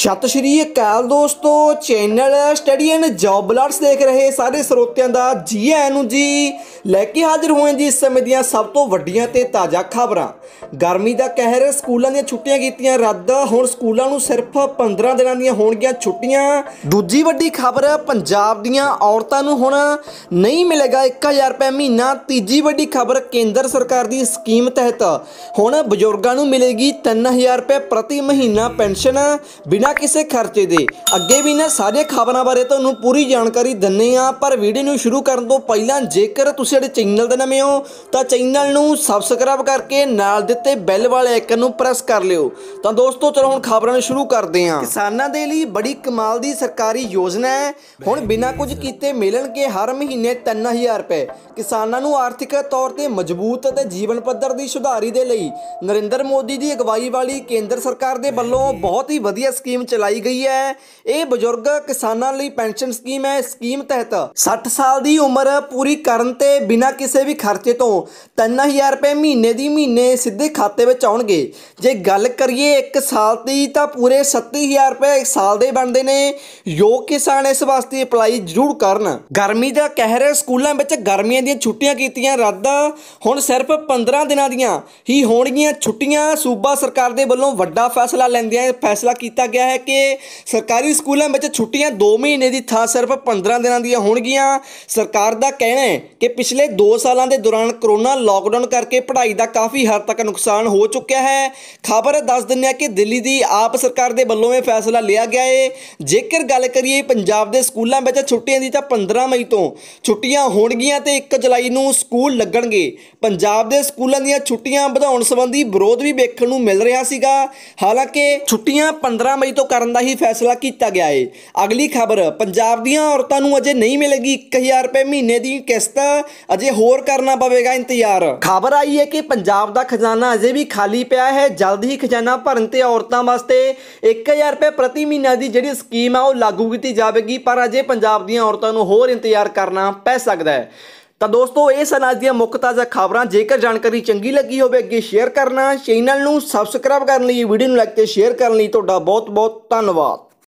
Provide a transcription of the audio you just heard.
ਸਤਿ ਸ਼੍ਰੀ ਅਕਾਲ ਦੋਸਤੋ ਚੈਨਲ ਸਟੱਡੀ ਐਂਡ ਜੌਬ ਬਲਰਸ ਦੇਖ ਰਹੇ ਸਾਰੇ ਸਰੋਤਿਆਂ ਦਾ ਜੀ ਆਇਆਂ ਨੂੰ ਜੀ ਲੈ ਕੇ ਹਾਜ਼ਰ ਹੋਏ ਜੀ ਇਸ ਸਮੇਂ ਦੀਆਂ ਸਭ ਤੋਂ ਵੱਡੀਆਂ ਤੇ ਤਾਜ਼ਾ ਖਬਰਾਂ ਗਰਮੀ ਦਾ ਕਹਿਰ ਸਕੂਲਾਂ ਦੀਆਂ ਛੁੱਟੀਆਂ ਕੀਤੀਆਂ ਰੱਦ ਹੁਣ ਸਕੂਲਾਂ ਨੂੰ ਸਿਰਫ 15 ਦਿਨਾਂ ਦੀਆਂ ਹੋਣਗੀਆਂ ਛੁੱਟੀਆਂ ਦੂਜੀ ਵੱਡੀ ਖਬਰ ਪੰਜਾਬ ਦੀਆਂ ਔਰਤਾਂ ਨੂੰ ਹੁਣ ਨਹੀਂ ਮਿਲੇਗਾ 1000 ਰੁਪਏ ਮਹੀਨਾ ਤੀਜੀ ਵੱਡੀ ਖਬਰ ਕੇਂਦਰ ਸਰਕਾਰ ਦੀ ਸਕੀਮ ਤਹਿਤ ਹੁਣ ਬਜ਼ੁਰਗਾਂ ਨੂੰ ਮਿਲੇਗੀ 3000 ਰੁਪਏ ਪ੍ਰਤੀ ਮਹੀਨਾ ਪੈਨਸ਼ਨ ਬਿਨਾਂ ਕਿਸੇ ਖਰਚੇ ਦੇ ਅੱਗੇ ਵੀ ਨਾ ਸਾਰੇ ਖਬਰਾਂ ਬਾਰੇ ਤੁਹਾਨੂੰ ਪੂਰੀ ਜਾਣਕਾਰੀ ਦਿੰਨੇ ਆ ਪਰ ਵੀਡੀਓ ਨੂੰ ਸ਼ੁਰੂ ਕਰਨ ਤੋਂ ਪਹਿਲਾਂ ਜੇਕਰ ਤੁਸੀਂ ਸਾਡੇ ਚੈਨਲ ਦੇ ਨਵੇਂ ਹੋ ਤਾਂ ਚੈਨਲ ਨੂੰ ਸਬਸਕ੍ਰਾਈਬ ਕਰਕੇ ਨਾਲ ਦਿੱਤੇ ਬੈਲ ਵਾਲੇ ਆਈਕਨ ਨੂੰ ਪ੍ਰੈਸ ਕਰ ਲਿਓ ਤਾਂ ਦੋਸਤੋ ਚਲੋ ਹੁਣ ਖਬਰਾਂ ਨੂੰ ਸ਼ੁਰੂ ਕਰਦੇ ਹਾਂ ਕਿਸਾਨਾਂ ਦੇ ਲਈ ਬੜੀ ਕਮਾਲ ਦੀ ਸਰਕਾਰੀ ਯੋਜਨਾ ਹੈ ਹੁਣ ਬਿਨਾਂ ਕੁਝ ਕੀਤੇ ਮਿਲਣਗੇ ਹਰ ਮਹੀਨੇ 3000 ਰੁਪਏ ਕਿਸਾਨਾਂ ਨੂੰ ਆਰਥਿਕ ਤੌਰ ਤੇ ਮਜ਼ਬੂਤ ਅਤੇ ਜੀਵਨ ਪੱਧਰ ਦੀ ਸੁਧਾਰੀ ਦੇ ਲਈ ਨਰਿੰਦਰ ਮੋਦੀ ਦੀ ਅਗਵਾਈ ਵਾਲੀ ਕੇਂਦਰ ਸਰਕਾਰ ਦੇ ਵੱਲੋਂ ਬਹੁਤ ਹੀ ਵਧੀਆ ਇਹ ਸਕੀਮ ਚਲਾਈ ਗਈ ਹੈ ਇਹ ਬਜ਼ੁਰਗ ਕਿਸਾਨਾਂ ਲਈ ਪੈਨਸ਼ਨ ਸਕੀਮ ਹੈ ਸਕੀਮ ਤਹਿਤ 60 ਸਾਲ ਦੀ ਉਮਰ ਪੂਰੀ ਕਰਨ ਤੇ ਬਿਨਾਂ ਕਿਸੇ ਵੀ ਖਰਚੇ ਤੋਂ 3000 ਰੁਪਏ ਮਹੀਨੇ ਦੀ ਮਹੀਨੇ ਸਿੱਧੇ ਖਾਤੇ ਵਿੱਚ ਆਉਣਗੇ ਜੇ ਗੱਲ ਕਰੀਏ 1 ਸਾਲ ਦੀ ਤਾਂ ਪੂਰੇ 37000 ਰੁਪਏ ਇੱਕ ਸਾਲ ਦੇ ਬਣਦੇ ਨੇ ਯੋਗ ਕਿਸਾਨ ਇਸ ਵਾਸਤੇ ਅਪਲਾਈ ਜ਼ਰੂਰ ਕਰਨ ਗਰਮੀ ਦਾ ਕਹਿਰ ਸਕੂਲਾਂ ਵਿੱਚ ਗਰਮੀਆਂ ਦੀਆਂ ਛੁੱਟੀਆਂ ਕੀਤੀਆਂ ਰੱਦ ਹੁਣ ਸਿਰਫ 15 ਦਿਨਾਂ ਦੀਆਂ ਹੀ ਹੋਣਗੀਆਂ ਛੁੱਟੀਆਂ ਸੂਬਾ ਸਰਕਾਰ ਦੇ ਵੱਲੋਂ ਵੱਡਾ ਫੈਸਲਾ ਲੈਂਦਿਆਂ ਫੈਸਲਾ ਕੀਤਾ ਕੀਤਾ ਗਿਆ ਹੈ ਕਿ ਸਰਕਾਰੀ ਸਕੂਲਾਂ ਵਿੱਚ ਛੁੱਟੀਆਂ 2 ਮਹੀਨੇ ਦੀ ਥਾਂ ਸਿਰਫ 15 ਦਿਨਾਂ ਦੀਆਂ ਹੋਣਗੀਆਂ ਸਰਕਾਰ ਦਾ ਕਹਿਣਾ ਹੈ ਕਿ ਪਿਛਲੇ 2 ਸਾਲਾਂ ਦੇ ਦੌਰਾਨ ਕਰੋਨਾ ਲਾਕਡਾਊਨ ਕਰਕੇ ਪੜ੍ਹਾਈ ਦਾ ਕਾਫੀ ਹੱਦ ਤੱਕ ਨੁਕਸਾਨ ਹੋ ਚੁੱਕਿਆ ਹੈ ਖਬਰ ਦੱਸ ਦਿੰਦੇ ਆ ਕਿ ਦਿੱਲੀ ਦੀ ਆਪ ਸਰਕਾਰ ਦੇ ਵੱਲੋਂ ਇਹ ਫੈਸਲਾ ਲਿਆ ਗਿਆ ਹੈ ਜੇਕਰ ਗੱਲ ਕਰੀਏ ਪੰਜਾਬ ਦੇ ਸਕੂਲਾਂ ਵਿੱਚ ਛੁੱਟੀਆਂ ਦੀ ਤਾਂ 15 ਮਈ ਤੋਂ ਛੁੱਟੀਆਂ ਹੋਣਗੀਆਂ ਤੇ 1 ਜੁਲਾਈ ਨੂੰ ਸਕੂਲ ਲੱਗਣਗੇ ਪੰਜਾਬ ਦੇ ਸਕੂਲਾਂ ਦੀਆਂ ਛੁੱਟੀਆਂ ਵਧਾਉਣ ਸੰਬੰਧੀ ਵਿਰੋਧ ਵੀ ਵੇਖਣ ਨੂੰ ਮਿਲ ਰਿਹਾ ਸੀਗਾ ਹਾਲਾਂਕਿ ਛੁੱਟੀਆਂ 15 18 ਮਈ ਤੋਂ ਕਰਨ ਦਾ ਹੀ ਫੈਸਲਾ ਕੀਤਾ ਗਿਆ ਹੈ ਅਗਲੀ ਖਬਰ ਪੰਜਾਬ ਦੀਆਂ ਔਰਤਾਂ ਨੂੰ ਅਜੇ ਨਹੀਂ ਮਿਲੇਗੀ 1000 ਰੁਪਏ ਮਹੀਨੇ ਦੀ ਕਿਸ਼ਤ ਅਜੇ ਹੋਰ ਕਰਨਾ ਪਵੇਗਾ ਇੰਤਜ਼ਾਰ ਖਬਰ ਆਈ ਹੈ ਕਿ ਪੰਜਾਬ ਦਾ ਖਜ਼ਾਨਾ ਅਜੇ ਵੀ ਖਾਲੀ ਪਿਆ ਹੈ ਜਲਦ ਹੀ ਖਜ਼ਾਨਾ ਭਰਨ ਤੇ ਔਰਤਾਂ ਵਾਸਤੇ 1000 ਰੁਪਏ ਪ੍ਰਤੀ ਮਹੀਨਾ ਦੀ ਜਿਹੜੀ ਸਕੀਮ ਹੈ ਉਹ ਲਾਗੂ ਕੀਤੀ ਜਾਵੇਗੀ ਪਰ ਅਜੇ ਪੰਜਾਬ ਦੀਆਂ ਔਰਤਾਂ ਨੂੰ ਹੋਰ ਇੰਤਜ਼ਾਰ ਕਰਨਾ ਪੈ ਸਕਦਾ ਹੈ ਤਾਂ ਦੋਸਤੋ ਇਹ ਸਨ ਅੱਜ ਦੀਆਂ ਮੁੱਖ ਤਾਜ਼ਾ ਖਬਰਾਂ ਜੇਕਰ ਜਾਣਕਾਰੀ ਚੰਗੀ ਲੱਗੀ ਹੋਵੇ ਅੱਗੇ ਸ਼ੇਅਰ ਕਰਨਾ ਚੈਨਲ ਨੂੰ ਸਬਸਕ੍ਰਾਈਬ ਕਰਨ ਲਈ ਵੀਡੀਓ ਨੂੰ ਲਾਈਕ ਤੇ ਸ਼ੇਅਰ ਕਰਨ ਲਈ ਤੁਹਾਡਾ ਬਹੁਤ ਬਹੁਤ ਧੰਨਵਾਦ